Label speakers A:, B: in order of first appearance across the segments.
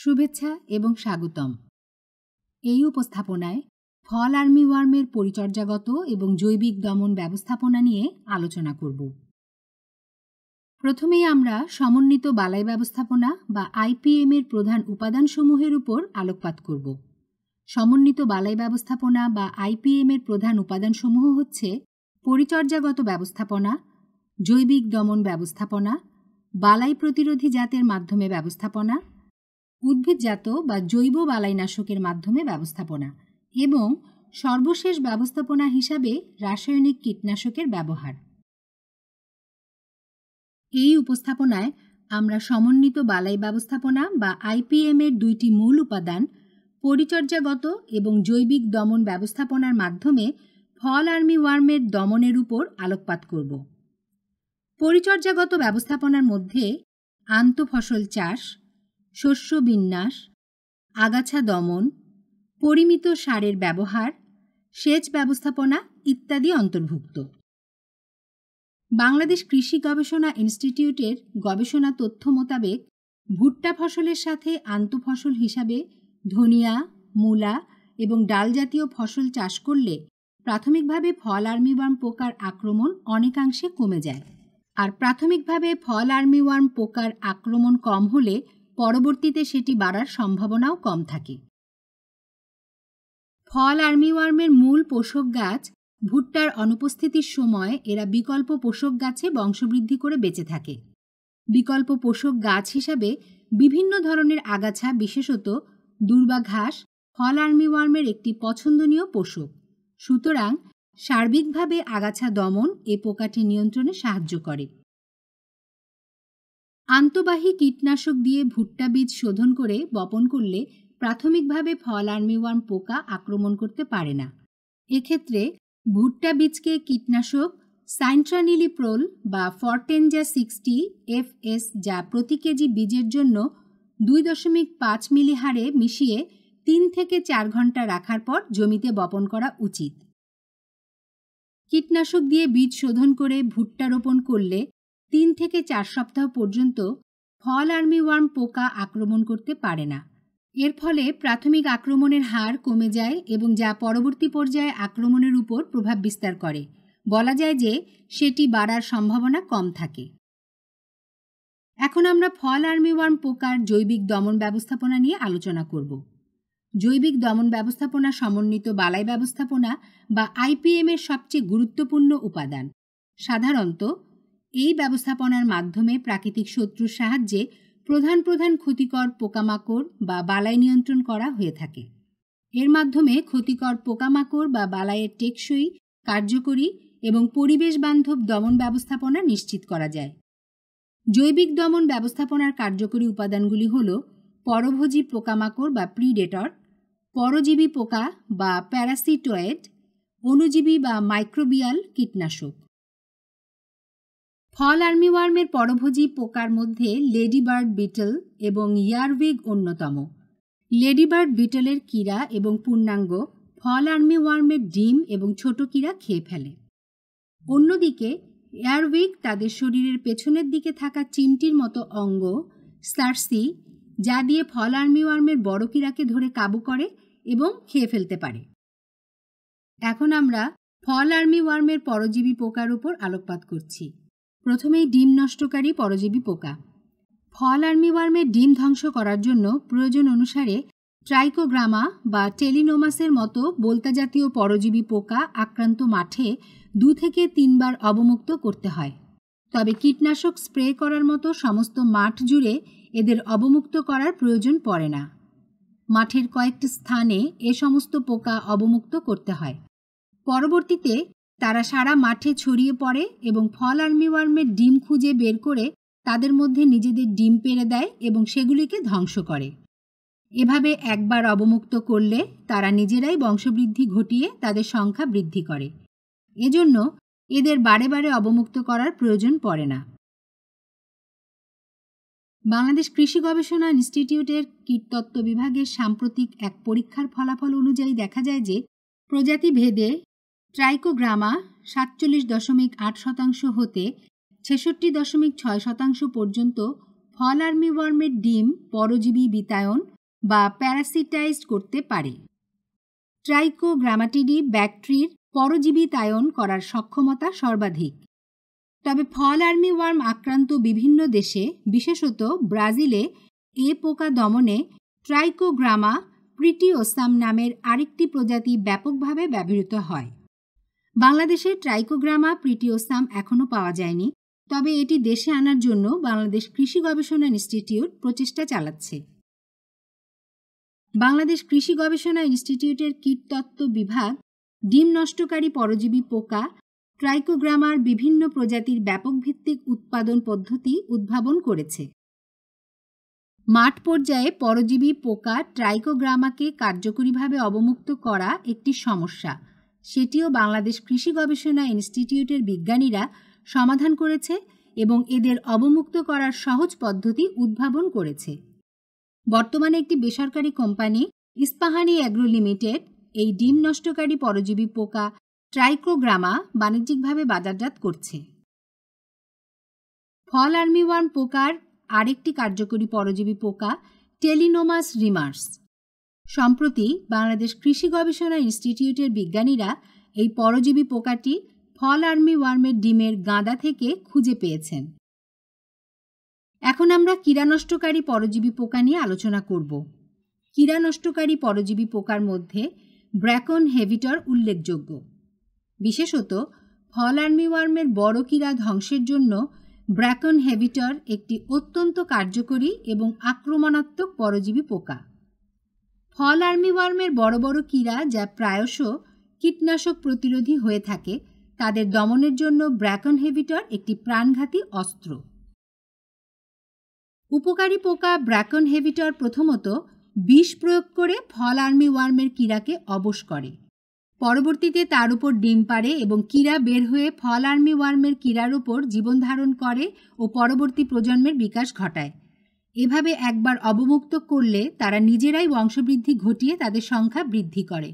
A: শুভেচ্ছা এবং স্বাগতম এই উপস্থাপনায় ফল আর্মি ওয়ার্মের পরিচর্যাগত এবং জৈবিক দমন ব্যবস্থাপনা নিয়ে আলোচনা করব প্রথমেই আমরা সমন্বিত বালাই ব্যবস্থাপনা বা আইপিএম এর প্রধান উপাদানসমূহের উপর আলোকপাত করব সমন্বিত বালাই ব্যবস্থাপনা বা আইপিএম এর প্রধান উপাদানসমূহ হচ্ছে পরিচর্যাগত ব্যবস্থাপনা জৈবিক দমন ব্যবস্থাপনা বালাই প্রতিরোধী জাতের মাধ্যমে ব্যবস্থাপনা উদ্ভিদজাত বা জৈব বালাইনাশকের মাধ্যমে ব্যবস্থাপনা এবং সর্বশেষ ব্যবস্থাপনা হিসাবে রাসায়নিক কীটনাশকের ব্যবহার এই উপস্থাপনায় আমরা সমন্বিত বালাই ব্যবস্থাপনা বা আইপিএম এর দুইটি মূল উপাদান পরিচর্যাগত এবং জৈবিক দমন ব্যবস্থাপনার মাধ্যমে ফল আর্মি ওয়ার্মের দমনের উপর আলোকপাত করব পরিচর্যাগত ব্যবস্থাপনার মধ্যে আন্তঃফসল চাষ শস্য বিন্যাস আগাছা দমন পরিমিত সারের ব্যবহার সেচ ব্যবস্থাপনা ইত্যাদি অন্তর্ভুক্ত বাংলাদেশ কৃষি গবেষণা ইনস্টিটিউটের গবেষণা তথ্য মোতাবেক ভুট্টা ফসলের সাথে আন্তঃফসল হিসাবে ধনিয়া মূলা এবং ডাল জাতীয় ফসল চাষ করলে প্রাথমিকভাবে ফল আর্মিওয়ার্ম পোকার আক্রমণ অনেকাংশে কমে যায় আর প্রাথমিকভাবে ফল আর্মিওয়ার্ম পোকার আক্রমণ কম হলে পরবর্তীতে সেটি বাড়ার সম্ভাবনাও কম থাকে ফল আর্মিওয়ার্মের মূল পোষক গাছ ভুট্টার অনুপস্থিতির সময় এরা বিকল্প পোষক গাছে বংশবৃদ্ধি করে বেঁচে থাকে বিকল্প পোষক গাছ হিসাবে বিভিন্ন ধরনের আগাছা বিশেষত দুর্বা ঘাস ফল আর্মিওয়ার্মের একটি পছন্দনীয় পোষক সুতরাং সার্বিকভাবে আগাছা দমন এ পোকাটি নিয়ন্ত্রণে সাহায্য করে আন্তবাহী কীটনাশক দিয়ে ভুট্টা বীজ শোধন করে বপন করলে প্রাথমিকভাবে ফল আর্মিওয়ার্ম পোকা আক্রমণ করতে পারে না এক্ষেত্রে ভুট্টা বীজকে কীটনাশক সাইন্ট্রানিলিপ্রোল বা ফরটেনজা সিক্সটি এফএস যা প্রতি কেজি বীজের জন্য দুই দশমিক পাঁচ মিলি হারে মিশিয়ে তিন থেকে চার ঘন্টা রাখার পর জমিতে বপন করা উচিত কীটনাশক দিয়ে বীজ শোধন করে ভুট্টা রোপণ করলে তিন থেকে চার সপ্তাহ পর্যন্ত ফল আর্মি ওয়ার্ম পোকা আক্রমণ করতে পারে না এর ফলে প্রাথমিক আক্রমণের হার কমে যায় এবং যা পরবর্তী পর্যায়ে আক্রমণের উপর প্রভাব বিস্তার করে বলা যায় যে সেটি বাড়ার সম্ভাবনা কম থাকে এখন আমরা ফল আর্মি ওয়ার্ম পোকার জৈবিক দমন ব্যবস্থাপনা নিয়ে আলোচনা করব জৈবিক দমন ব্যবস্থাপনা সমন্বিত বালাই ব্যবস্থাপনা বা আইপিএম এর সবচেয়ে গুরুত্বপূর্ণ উপাদান সাধারণত এই ব্যবস্থাপনার মাধ্যমে প্রাকৃতিক শত্রুর সাহায্যে প্রধান প্রধান ক্ষতিকর পোকামাকড় বা বালাই নিয়ন্ত্রণ করা হয়ে থাকে এর মাধ্যমে ক্ষতিকর পোকামাকড় বা বালাইয়ের টেকসই কার্যকরী এবং পরিবেশ বান্ধব দমন ব্যবস্থাপনা নিশ্চিত করা যায় জৈবিক দমন ব্যবস্থাপনার কার্যকরী উপাদানগুলি হল পরভোজী পোকামাকড় বা প্রিডেটর পরজীবী পোকা বা প্যারাসিটয়েড অনুজীবী বা মাইক্রোবিয়াল কীটনাশক ফল আর্মিওয়ার্মের পরভোজী পোকার মধ্যে লেডিবার্ড বিটল এবং ইয়ারউইগ অন্যতম লেডিবার্ড বিটলের কীরা এবং পূর্ণাঙ্গ ফল আর্মিওয়ার্মের ডিম এবং ছোট কীরা খেয়ে ফেলে অন্যদিকে এয়ারউইক তাদের শরীরের পেছনের দিকে থাকা চিমটির মতো অঙ্গ স্লার্সি যা দিয়ে ফল আর্মিওয়ার্মের বড় কিরাকে ধরে কাবু করে এবং খেয়ে ফেলতে পারে এখন আমরা ফল আর্মিওয়ার্মের পরজীবী পোকার উপর আলোকপাত করছি প্রথমেই ডিম নষ্টকারী পরজীবী পোকা ফল আর্মি ডিম ধ্বংস করার জন্য প্রয়োজন অনুসারে ট্রাইকোগ্রামা বা টেলিনোমাসের মতো বোলতা জাতীয় পরজীবী পোকা আক্রান্ত মাঠে দু থেকে তিনবার অবমুক্ত করতে হয় তবে কীটনাশক স্প্রে করার মতো সমস্ত মাঠ জুড়ে এদের অবমুক্ত করার প্রয়োজন পড়ে না মাঠের কয়েকটি স্থানে এ সমস্ত পোকা অবমুক্ত করতে হয় পরবর্তীতে তারা সারা মাঠে ছড়িয়ে পড়ে এবং ফল আর্মিওয়ার্মের ডিম খুঁজে বের করে তাদের মধ্যে নিজেদের ডিম পেড়ে দেয় এবং সেগুলিকে ধ্বংস করে এভাবে একবার অবমুক্ত করলে তারা নিজেরাই বংশবৃদ্ধি ঘটিয়ে তাদের সংখ্যা বৃদ্ধি করে এজন্য এদের বারে বারে অবমুক্ত করার প্রয়োজন পড়ে না বাংলাদেশ কৃষি গবেষণা ইনস্টিটিউটের কীটতত্ত্ব বিভাগের সাম্প্রতিক এক পরীক্ষার ফলাফল অনুযায়ী দেখা যায় যে প্রজাতি ভেদে ট্রাইকোগ্রামা সাতচল্লিশ দশমিক আট শতাংশ হতে ছেষট্টি দশমিক ছয় শতাংশ পর্যন্ত ফল আর্মি ওয়ার্মের ডিম পরজীবী বিতায়ন বা প্যারাসিটাইজড করতে পারে ট্রাইকোগ্রামাটিডি ব্যাকট্রির পরজীবী তায়ন করার সক্ষমতা সর্বাধিক তবে ফল আর্মি ওয়ার্ম আক্রান্ত বিভিন্ন দেশে বিশেষত ব্রাজিলে এ পোকা দমনে ট্রাইকোগ্রামা প্রিটিওসাম নামের আরেকটি প্রজাতি ব্যাপকভাবে ব্যবহৃত হয় বাংলাদেশে ট্রাইকোগ্রামা প্রিটিওসাম এখনও পাওয়া যায়নি তবে এটি দেশে আনার জন্য বাংলাদেশ কৃষি গবেষণা ইনস্টিটিউট প্রচেষ্টা চালাচ্ছে বাংলাদেশ কৃষি গবেষণা ইনস্টিটিউটের কীটতত্ত্ব বিভাগ ডিম নষ্টকারী পরজীবী পোকা ট্রাইকোগ্রামার বিভিন্ন প্রজাতির ব্যাপক ভিত্তিক উৎপাদন পদ্ধতি উদ্ভাবন করেছে মাঠ পর্যায়ে পরজীবী পোকা ট্রাইকোগ্রামাকে কার্যকরীভাবে অবমুক্ত করা একটি সমস্যা সেটিও বাংলাদেশ কৃষি গবেষণা ইনস্টিটিউটের বিজ্ঞানীরা সমাধান করেছে এবং এদের অবমুক্ত করার সহজ পদ্ধতি উদ্ভাবন করেছে বর্তমানে একটি বেসরকারি কোম্পানি ইস্পাহানি অ্যাগ্রো লিমিটেড এই ডিম নষ্টকারী পরজীবী পোকা ট্রাইক্রোগ্রামা বাণিজ্যিকভাবে বাজারজাত করছে ফল আর্মিওয়ান পোকার আরেকটি কার্যকরী পরজীবী পোকা টেলিনোমাস রিমার্স সম্প্রতি বাংলাদেশ কৃষি গবেষণা ইনস্টিটিউটের বিজ্ঞানীরা এই পরজীবী পোকাটি ফল আর্মি ওয়ার্মের ডিমের গাঁদা থেকে খুঁজে পেয়েছেন এখন আমরা নষ্টকারী পরজীবী পোকা নিয়ে আলোচনা করব নষ্টকারী পরজীবী পোকার মধ্যে ব্র্যাকন হেভিটর উল্লেখযোগ্য বিশেষত ফল আর্মি ওয়ার্মের বড় কীড়া ধ্বংসের জন্য ব্র্যাকন হেভিটর একটি অত্যন্ত কার্যকরী এবং আক্রমণাত্মক পরজীবী পোকা ফল আর্মিওয়ার্মের বড় বড় কীরা যা প্রায়শ কীটনাশক প্রতিরোধী হয়ে থাকে তাদের দমনের জন্য ব্র্যাকন হেভিটর একটি প্রাণঘাতী অস্ত্র উপকারী পোকা ব্র্যাকন হেভিটর প্রথমত বিষ প্রয়োগ করে ফল আর্মি ওয়ার্মের কীরাকে অবশ করে পরবর্তীতে তার উপর ডিম পারে এবং কীরা বের হয়ে ফল আর্মি ওয়ার্মের কীরার উপর জীবন ধারণ করে ও পরবর্তী প্রজন্মের বিকাশ ঘটায় এভাবে একবার অবমুক্ত করলে তারা নিজেরাই বংশবৃদ্ধি ঘটিয়ে তাদের সংখ্যা বৃদ্ধি করে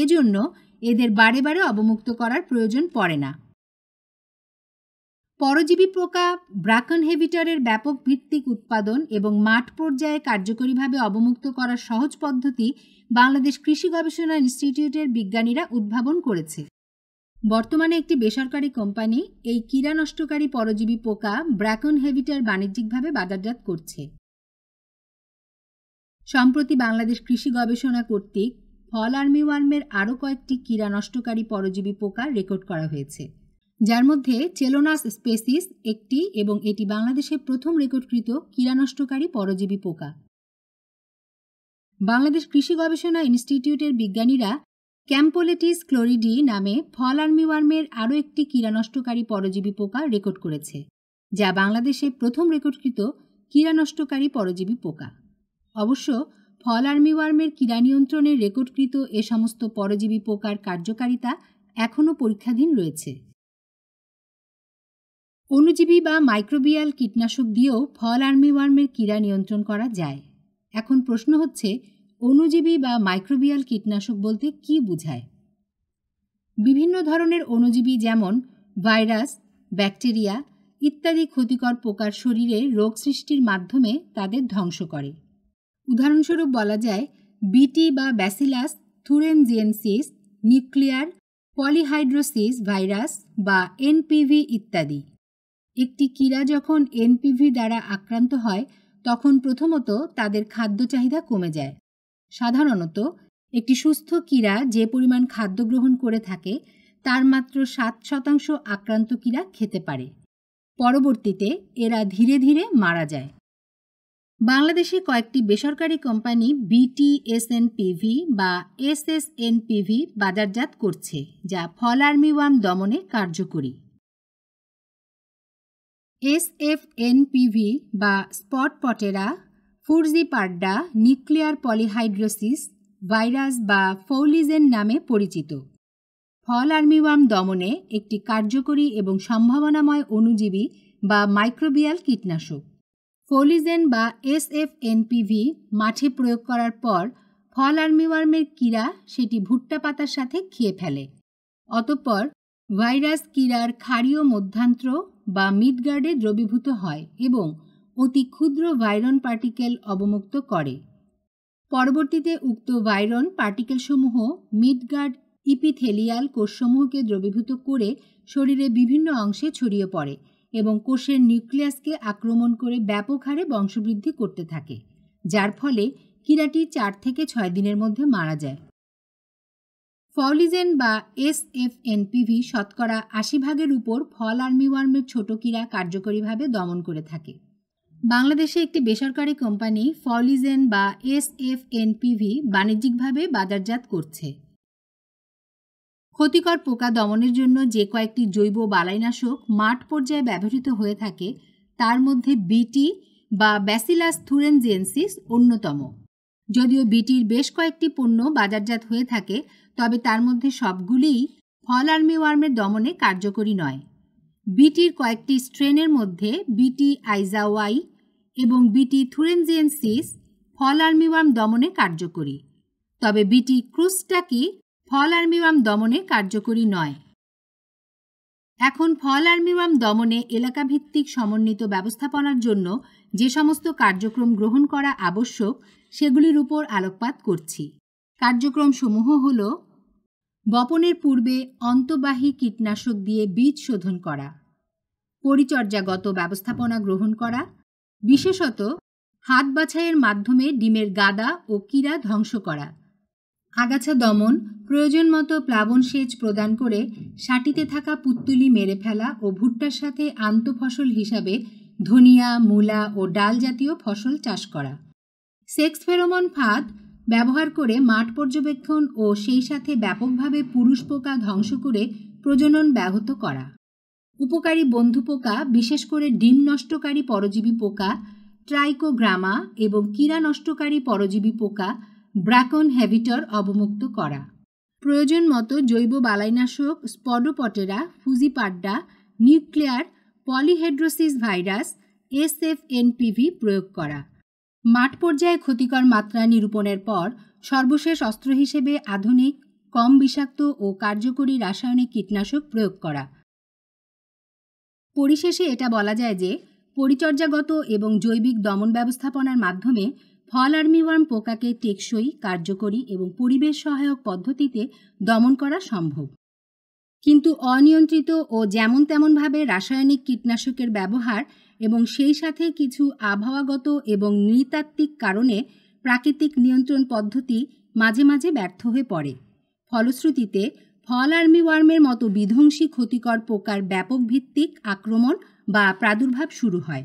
A: এজন্য এদের বারে বারে অবমুক্ত করার প্রয়োজন পড়ে না পরজীবী পোকা ব্রাকন হেভিটারের ব্যাপক ভিত্তিক উৎপাদন এবং মাঠ পর্যায়ে কার্যকরীভাবে অবমুক্ত করার সহজ পদ্ধতি বাংলাদেশ কৃষি গবেষণা ইনস্টিটিউটের বিজ্ঞানীরা উদ্ভাবন করেছে বর্তমানে একটি বেসরকারি কোম্পানি এই নষ্টকারী পরজীবী পোকা ব্র্যাকন হেভিটার বাণিজ্যিকভাবে বাজারজাত করছে সম্প্রতি বাংলাদেশ কৃষি গবেষণা কর্তৃক ফল ওয়ার্মের আরও কয়েকটি নষ্টকারী পরজীবী পোকা রেকর্ড করা হয়েছে যার মধ্যে চেলোনাস স্পেসিস একটি এবং এটি বাংলাদেশে প্রথম রেকর্ডকৃত নষ্টকারী পরজীবী পোকা বাংলাদেশ কৃষি গবেষণা ইনস্টিটিউটের বিজ্ঞানীরা ক্যাম্পোলেটিস ক্লোরিডি নামে ফল আর্মিওয়ার্মের আরও একটি কীরানষ্টকারী পরজীবী পোকা রেকর্ড করেছে যা বাংলাদেশে প্রথম রেকর্ডকৃত কীরানষ্টকারী পরজীবী পোকা অবশ্য ফল আর্মিওয়ার্মের কীরা নিয়ন্ত্রণে রেকর্ডকৃত এ সমস্ত পরজীবী পোকার কার্যকারিতা এখনও পরীক্ষাধীন রয়েছে অণুজীবী বা মাইক্রোবিয়াল কীটনাশক দিয়েও ফল আর্মিওয়ার্মের কীরা নিয়ন্ত্রণ করা যায় এখন প্রশ্ন হচ্ছে অণুজীবী বা মাইক্রোবিয়াল কীটনাশক বলতে কি বোঝায় বিভিন্ন ধরনের অণুজীবী যেমন ভাইরাস ব্যাকটেরিয়া ইত্যাদি ক্ষতিকর পোকার শরীরে রোগ সৃষ্টির মাধ্যমে তাদের ধ্বংস করে উদাহরণস্বরূপ বলা যায় বিটি বা Bacillus thuringiensis nuclear polyhedrosis virus বা এনপিভি ইত্যাদি একটি কীরা যখন এনপিভি দ্বারা আক্রান্ত হয় তখন প্রথমত তাদের খাদ্য চাহিদা কমে যায় সাধারণত একটি সুস্থ কীরা যে পরিমাণ খাদ্য গ্রহণ করে থাকে তার মাত্র সাত শতাংশ আক্রান্ত কীরা খেতে পারে পরবর্তীতে এরা ধীরে ধীরে মারা যায় বাংলাদেশে কয়েকটি বেসরকারি কোম্পানি বিটিএসএনপিভি বা এসএসএনপিভি বাজারজাত করছে যা ফল আর্মি ওয়ান দমনে কার্যকরী এসএফএনপিভি বা Spodoptera frugiperda nuclear polyhedrosis virus বা ফৌলিজেন নামে পরিচিত ফল আর্মিওয়ার্ম দমনে একটি কার্যকরী এবং সম্ভাবনাময় অনুজীবী বা মাইক্রোবিয়াল কীটনাশক ফোলিজেন বা এসএফএনপিভি মাঠে প্রয়োগ করার পর ফল আর্মিওয়ার্মের কীরা সেটি ভুট্টা পাতার সাথে খেয়ে ফেলে অতঃপর ভাইরাস কীরার ক্ষারীয় মধ্যান্ত্র বা মিডগার্ডে দ্রবীভূত হয় এবং অতি ক্ষুদ্র ভাইরন পার্টিকেল অবমুক্ত করে পরবর্তীতে উক্ত ভাইরন পার্টিকেলসমূহ মিডগার্ড ইপিথেলিয়াল কোষসমূহকে দ্রবীভূত করে শরীরে বিভিন্ন অংশে ছড়িয়ে পড়ে এবং কোষের নিউক্লিয়াসকে আক্রমণ করে ব্যাপক হারে বংশবৃদ্ধি করতে থাকে যার ফলে কিরাটি চার থেকে ছয় দিনের মধ্যে মারা যায় ফলিজেন বা এস এফ এন পিভি শতকরা আশি ভাগের উপর ফল আর্মিওয়ার্মের ছোট কিরা কার্যকরীভাবে দমন করে থাকে বাংলাদেশে একটি বেসরকারি কোম্পানি ফলিজেন বা এস এফ এন পিভি বাণিজ্যিকভাবে বাজারজাত করছে ক্ষতিকর পোকা দমনের জন্য যে কয়েকটি জৈব বালাইনাশক মাঠ পর্যায়ে ব্যবহৃত হয়ে থাকে তার মধ্যে বিটি বা ব্যাসিলাস থুরেনজেন্সিস অন্যতম যদিও বিটির বেশ কয়েকটি পণ্য বাজারজাত হয়ে থাকে তবে তার মধ্যে সবগুলিই ফল আর্মি ওয়ার্মের দমনে কার্যকরী নয় বিটির কয়েকটি স্ট্রেনের মধ্যে বিটি আইজাওয়াই এবং বিটি থুরেনজিয়েন্সিস ফল আর্মিওয়ার্ম দমনে কার্যকরী তবে বিটি ক্রুসটাকি ফল আর্মিওয়ার্ম দমনে কার্যকরী নয় এখন ফল আর্মিওয়ার্ম দমনে এলাকাভিত্তিক সমন্বিত ব্যবস্থাপনার জন্য যে সমস্ত কার্যক্রম গ্রহণ করা আবশ্যক সেগুলির উপর আলোকপাত করছি কার্যক্রমসমূহ হল বপনের পূর্বে অন্তবাহী কীটনাশক দিয়ে বীজ শোধন করা পরিচর্যাগত ব্যবস্থাপনা গ্রহণ করা বিশেষত হাত বাছাইয়ের মাধ্যমে ডিমের গাদা ও কীরা ধ্বংস করা আগাছা দমন প্রয়োজন মতো প্লাবন সেচ প্রদান করে সাটিতে থাকা পুত্তুলি মেরে ফেলা ও ভুট্টার সাথে আন্তঃফসল হিসাবে ধনিয়া মূলা ও ডাল জাতীয় ফসল চাষ করা সেক্স ফেরোমন ফাঁদ ব্যবহার করে মাঠ পর্যবেক্ষণ ও সেই সাথে ব্যাপকভাবে পুরুষ পোকা ধ্বংস করে প্রজনন ব্যাহত করা উপকারী বন্ধু পোকা বিশেষ করে ডিম নষ্টকারী পরজীবী পোকা ট্রাইকোগ্রামা এবং কীরা নষ্টকারী পরজীবী পোকা ব্রাকন হ্যাবিটর অবমুক্ত করা প্রয়োজন মতো জৈব বালাইনাশক Spodoptera frugiperda nuclear polyhedrosis virus SFNPV প্রয়োগ করা মাঠ পর্যায়ে ক্ষতিকর মাত্রা নিরূপণের পর সর্বশেষ অস্ত্র হিসেবে আধুনিক কম বিষাক্ত ও কার্যকরী রাসায়নিক কীটনাশক প্রয়োগ করা পরিশেষে এটা বলা যায় যে পরিচর্যাগত এবং জৈবিক দমন ব্যবস্থাপনার মাধ্যমে ফল আর্মিওয়ার্ম পোকাকে টেকসই কার্যকরী এবং পরিবেশ সহায়ক পদ্ধতিতে দমন করা সম্ভব কিন্তু অনিয়ন্ত্রিত ও যেমন তেমনভাবে রাসায়নিক কীটনাশকের ব্যবহার এবং সেই সাথে কিছু আবহাওয়াগত এবং নৃতাত্ত্বিক কারণে প্রাকৃতিক নিয়ন্ত্রণ পদ্ধতি মাঝে মাঝে ব্যর্থ হয়ে পড়ে ফলশ্রুতিতে ফল আর্মি ওয়ার্মের মতো বিধ্বংসী ক্ষতিকর পোকার ব্যাপক ভিত্তিক আক্রমণ বা প্রাদুর্ভাব শুরু হয়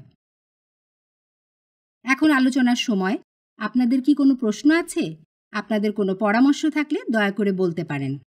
A: এখন আলোচনার সময় আপনাদের কি কোনো প্রশ্ন আছে আপনাদের কোনো পরামর্শ থাকলে দয়া করে বলতে পারেন